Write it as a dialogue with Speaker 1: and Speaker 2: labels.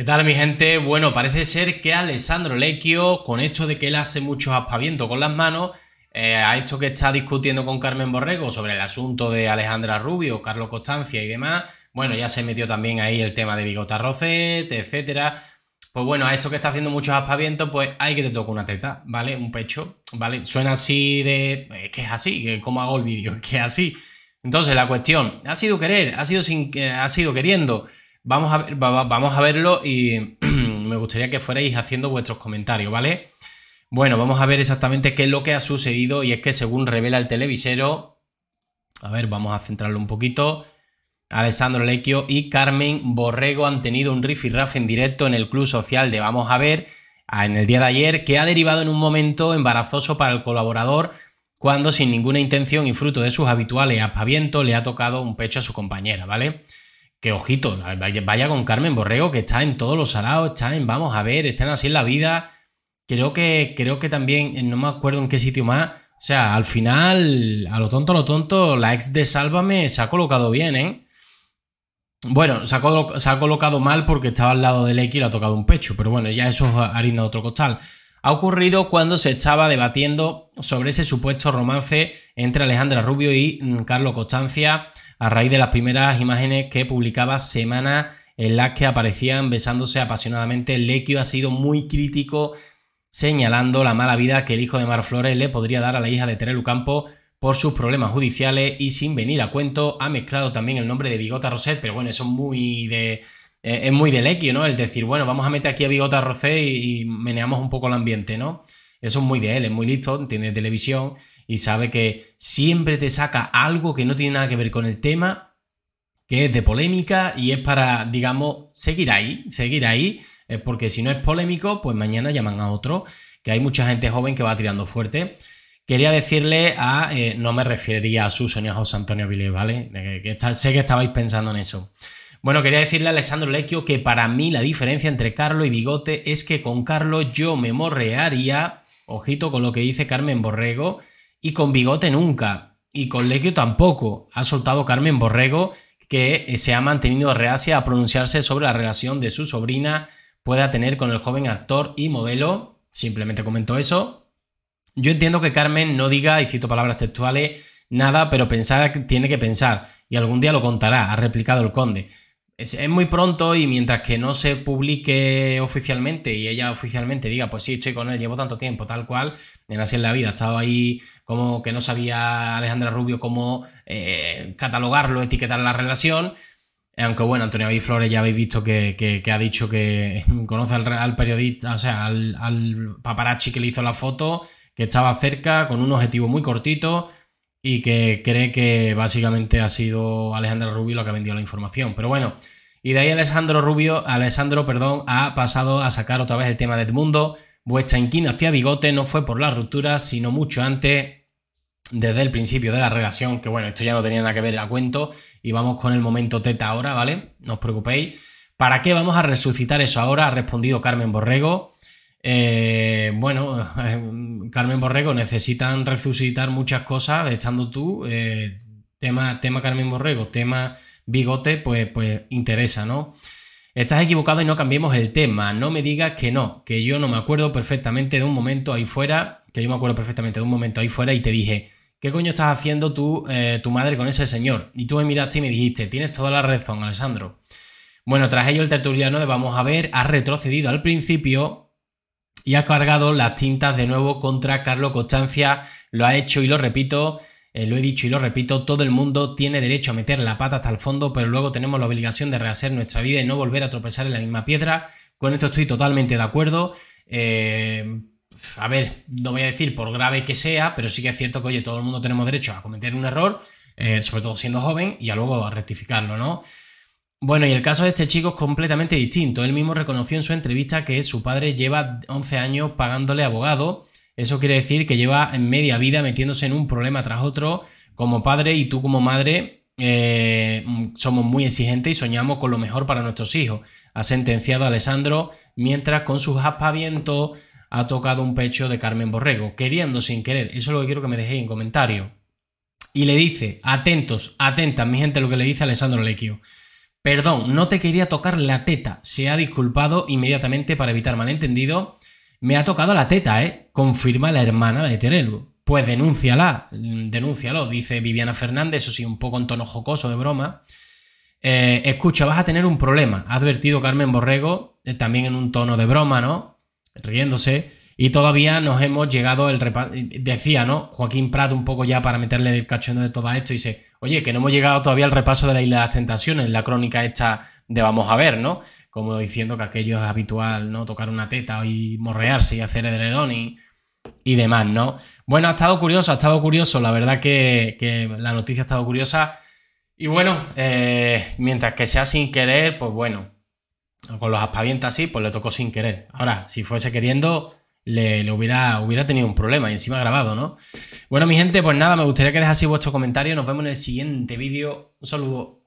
Speaker 1: ¿Qué tal mi gente? Bueno, parece ser que Alessandro Lecchio, con esto de que él hace muchos aspavientos con las manos, eh, a esto que está discutiendo con Carmen Borrego sobre el asunto de Alejandra Rubio, Carlos Constancia y demás, bueno, ya se metió también ahí el tema de Bigota Rocet, etcétera. Pues bueno, a esto que está haciendo muchos aspavientos, pues hay que te toca una teta, ¿vale? Un pecho, ¿vale? Suena así de... Es que es así, ¿cómo hago el vídeo, que es así. Entonces, la cuestión, ha sido querer, ha sido, sin... Eh, ha sido queriendo... Vamos a, ver, vamos a verlo y me gustaría que fuerais haciendo vuestros comentarios, ¿vale? Bueno, vamos a ver exactamente qué es lo que ha sucedido y es que según revela el televisero, a ver, vamos a centrarlo un poquito, Alessandro Lecchio y Carmen Borrego han tenido un raff en directo en el Club Social de Vamos a ver en el día de ayer que ha derivado en un momento embarazoso para el colaborador cuando sin ninguna intención y fruto de sus habituales apavientos le ha tocado un pecho a su compañera, ¿vale? que ojito, vaya, con Carmen Borrego, que está en todos los salados, está en Vamos a ver, están así en la vida. Creo que, creo que también, eh, no me acuerdo en qué sitio más. O sea, al final, a lo tonto, a lo tonto, la ex de Sálvame se ha colocado bien, ¿eh? Bueno, se ha, se ha colocado mal porque estaba al lado del X y le ha tocado un pecho, pero bueno, ya eso es harina de otro costal. Ha ocurrido cuando se estaba debatiendo sobre ese supuesto romance entre Alejandra Rubio y mm, Carlos Costancia a raíz de las primeras imágenes que publicaba semana en las que aparecían besándose apasionadamente. Lequio ha sido muy crítico señalando la mala vida que el hijo de Mar Flores le podría dar a la hija de Terelu Campo por sus problemas judiciales y sin venir a cuento ha mezclado también el nombre de Bigota Roset, pero bueno, eso es muy de... Eh, es muy de Lequio, ¿no? El decir, bueno, vamos a meter aquí a Bigota Roset y meneamos un poco el ambiente, ¿no? Eso es muy de él, es muy listo, tiene televisión y sabe que siempre te saca algo que no tiene nada que ver con el tema, que es de polémica y es para, digamos, seguir ahí, seguir ahí, eh, porque si no es polémico, pues mañana llaman a otro, que hay mucha gente joven que va tirando fuerte. Quería decirle a, eh, no me referiría a su soñado José Antonio Avilés, ¿vale? Eh, sé que estabais pensando en eso. Bueno, quería decirle a Alessandro Lecchio que para mí la diferencia entre Carlo y Bigote es que con Carlo yo me morrearía Ojito con lo que dice Carmen Borrego. Y con Bigote nunca. Y con Lequio tampoco. Ha soltado Carmen Borrego que eh, se ha mantenido reacia a pronunciarse sobre la relación de su sobrina pueda tener con el joven actor y modelo. Simplemente comento eso. Yo entiendo que Carmen no diga, y cito palabras textuales, nada, pero pensar tiene que pensar. Y algún día lo contará, ha replicado el conde es, muy pronto y mientras que no se publique oficialmente y ella oficialmente diga, pues sí, estoy con él, llevo tanto tiempo, tal cual, en así en la vida, ha estado ahí como que no sabía Alejandra Rubio cómo eh, catalogarlo, etiquetar la relación. Aunque bueno, Antonio David ya habéis visto que, ha dicho que conoce al, periodista, o sea, al, al paparazzi que le hizo la foto, que estaba cerca, con un objetivo muy cortito y que cree que básicamente ha sido Alejandro Rubio lo que ha vendido la información. Pero bueno, y de ahí Alejandro Rubio, Alejandro, perdón, ha pasado a sacar otra vez el tema de Edmundo. Vuestra inquina hacia Bigote no fue por la ruptura, sino mucho antes, desde el principio de la relación, que bueno, esto ya no tenía nada que ver la cuento, y vamos con el momento teta ahora, ¿vale? No os preocupéis. ¿Para qué vamos a resucitar eso ahora? Ha respondido Carmen Borrego. Eh, bueno, Carmen Borrego, necesitan resucitar muchas cosas, estando tú, eh, tema, tema Carmen Borrego, tema bigote, pues, pues interesa, ¿no? Estás equivocado y no cambiemos el tema, no me digas que no, que yo no me acuerdo perfectamente de un momento ahí fuera, que yo me acuerdo perfectamente de un momento ahí fuera y te dije, ¿qué coño estás haciendo tú, eh, tu madre con ese señor? Y tú me miraste y me dijiste, tienes toda la razón, Alessandro. Bueno, tras ello el tertuliano de Vamos a ver ha retrocedido al principio y ha cargado las tintas de nuevo contra Carlo Constancia, Lo ha hecho y lo repito, eh, lo he dicho y lo repito, todo el mundo tiene derecho a meter la pata hasta el fondo, pero luego tenemos la obligación de rehacer nuestra vida y no volver a tropezar en la misma piedra. Con esto estoy totalmente de acuerdo. Eh, a ver, no voy a decir por grave que sea, pero sí que es cierto que, oye, todo el mundo tenemos derecho a cometer un error, eh, sobre todo siendo joven, y a luego a rectificarlo, ¿no? Bueno, y el caso de este chico es completamente distinto. Él mismo reconoció en su entrevista que su padre lleva 11 años pagándole abogado. Eso quiere decir que lleva en media vida metiéndose en un problema tras otro. Como padre y tú como madre eh, mm, somos muy exigentes y soñamos con lo mejor para nuestros hijos. Ha sentenciado a Alessandro mientras con sus aspavientos ha tocado un pecho de Carmen Borrego, queriendo sin querer. Eso es lo que quiero que me dejéis en comentario. Y le dice, atentos, atentas, mi gente, lo que le dice Alessandro Lequio. Perdón, no te quería tocar la teta. Se ha disculpado inmediatamente para evitar malentendido. Me ha tocado la teta, ¿eh? Confirma la hermana de Terelu. Pues denúnciala, mm, denúncialo, dice Viviana Fernández, eso sí, un poco en tono jocoso de broma. Eh, escucha, vas a tener un problema, ha advertido Carmen Borrego, eh, también en un tono de broma, ¿no? Riéndose. Y todavía nos hemos llegado el repaso. Decía, ¿no? Joaquín Prat un poco ya para meterle el cachondo de todo esto. Y dice, oye, que no hemos llegado todavía al repaso de la Isla de las Tentaciones, la crónica esta de vamos a ver, ¿no? Como diciendo que aquello es habitual, ¿no? Tocar una teta y morrearse y hacer edredón y, demás, ¿no? Bueno, ha estado curioso, ha estado curioso. La verdad que, la noticia ha estado curiosa. Y bueno, eh, mientras que sea sin querer, pues bueno, con los aspavientas así, pues le tocó sin querer. Ahora, si fuese queriendo, le, hubiera, hubiera tenido un problema y encima grabado, ¿no? Bueno, mi gente, pues nada, me gustaría que dejaseis vuestro comentario Nos vemos en el siguiente vídeo. Un saludo.